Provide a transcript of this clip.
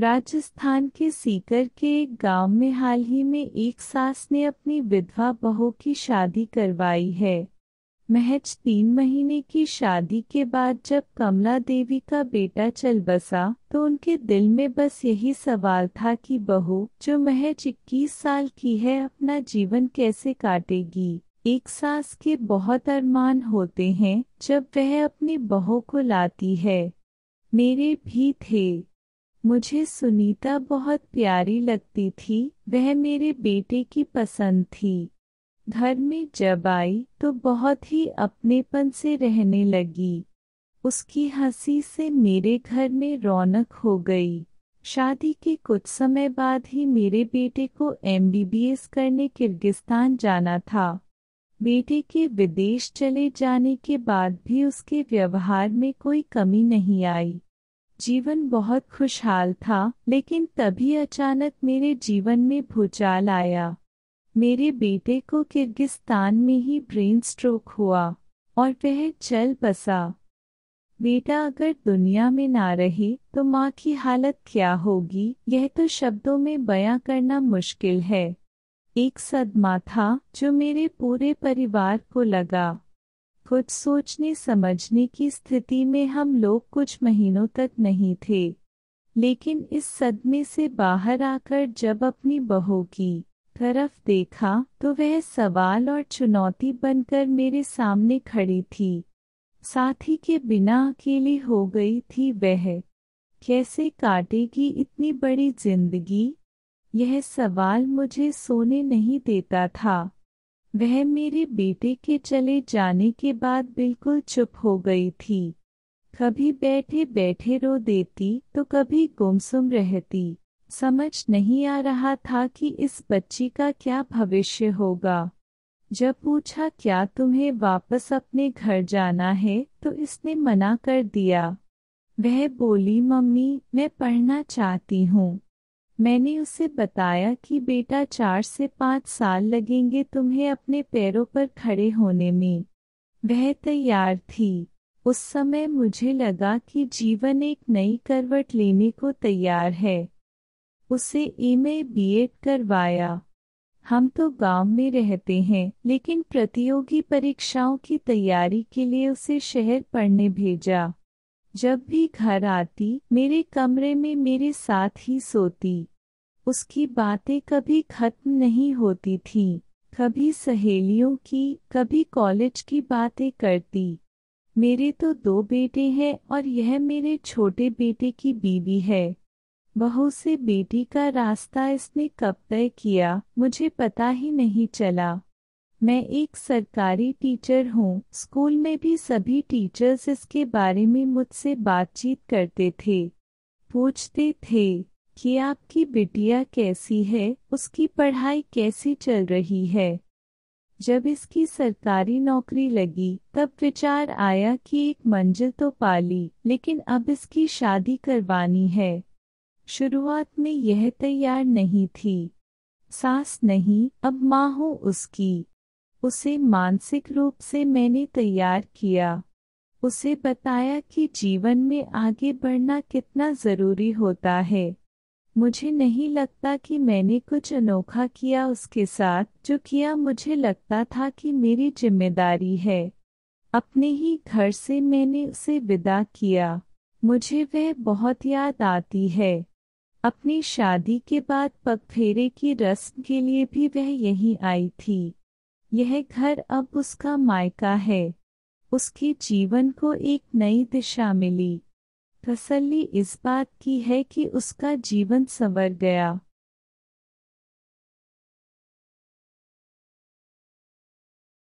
राजस्थान के सीकर के एक गांव में हाल ही में एक सास ने अपनी विधवा बहू की शादी करवाई है महज तीन महीने की शादी के बाद जब कमला देवी का बेटा चल बसा तो उनके दिल में बस यही सवाल था कि बहू जो महज इक्कीस साल की है अपना जीवन कैसे काटेगी एक सास के बहुत अरमान होते हैं जब वह अपनी बहू को लाती है मेरे भी थे मुझे सुनीता बहुत प्यारी लगती थी वह मेरे बेटे की पसंद थी घर में जब आई तो बहुत ही अपनेपन से रहने लगी उसकी हंसी से मेरे घर में रौनक हो गई शादी के कुछ समय बाद ही मेरे बेटे को एमबीबीएस करने किर्गिस्तान जाना था बेटे के विदेश चले जाने के बाद भी उसके व्यवहार में कोई कमी नहीं आई जीवन बहुत खुशहाल था लेकिन तभी अचानक मेरे जीवन में भूचाल आया मेरे बेटे को किर्गिस्तान में ही ब्रेन स्ट्रोक हुआ और वह चल बसा बेटा अगर दुनिया में ना रहे तो माँ की हालत क्या होगी यह तो शब्दों में बयां करना मुश्किल है एक सदमा था जो मेरे पूरे परिवार को लगा कुछ सोचने समझने की स्थिति में हम लोग कुछ महीनों तक नहीं थे लेकिन इस सदमे से बाहर आकर जब अपनी बहू की तरफ देखा तो वह सवाल और चुनौती बनकर मेरे सामने खड़ी थी साथी के बिना अकेली हो गई थी वह कैसे काटेगी इतनी बड़ी जिंदगी यह सवाल मुझे सोने नहीं देता था वह मेरे बेटे के चले जाने के बाद बिल्कुल चुप हो गई थी कभी बैठे बैठे रो देती तो कभी गुमसुम रहती समझ नहीं आ रहा था कि इस बच्ची का क्या भविष्य होगा जब पूछा क्या तुम्हें वापस अपने घर जाना है तो इसने मना कर दिया वह बोली मम्मी मैं पढ़ना चाहती हूँ मैंने उसे बताया कि बेटा चार से पाँच साल लगेंगे तुम्हें अपने पैरों पर खड़े होने में वह तैयार थी उस समय मुझे लगा कि जीवन एक नई करवट लेने को तैयार है उसे ई में बी करवाया हम तो गांव में रहते हैं लेकिन प्रतियोगी परीक्षाओं की तैयारी के लिए उसे शहर पढ़ने भेजा जब भी घर आती मेरे कमरे में मेरे साथ ही सोती उसकी बातें कभी खत्म नहीं होती थी कभी सहेलियों की कभी कॉलेज की बातें करती मेरे तो दो बेटे हैं और यह मेरे छोटे बेटे की बीवी है बहू से बेटी का रास्ता इसने कब तय किया मुझे पता ही नहीं चला मैं एक सरकारी टीचर हूँ स्कूल में भी सभी टीचर्स इसके बारे में मुझसे बातचीत करते थे पूछते थे कि आपकी बिटिया कैसी है उसकी पढ़ाई कैसी चल रही है जब इसकी सरकारी नौकरी लगी तब विचार आया कि एक मंजिल तो पाली लेकिन अब इसकी शादी करवानी है शुरुआत में यह तैयार नहीं थी सास नहीं अब माँ हो उसकी उसे मानसिक रूप से मैंने तैयार किया उसे बताया कि जीवन में आगे बढ़ना कितना ज़रूरी होता है मुझे नहीं लगता कि मैंने कुछ अनोखा किया उसके साथ जो किया मुझे लगता था कि मेरी जिम्मेदारी है अपने ही घर से मैंने उसे विदा किया मुझे वह बहुत याद आती है अपनी शादी के बाद पगफेरे की रस्म के लिए भी वह यहीं आई थी यह घर अब उसका मायका है उसके जीवन को एक नई दिशा मिली तसल्ली इस बात की है कि उसका जीवन संवर गया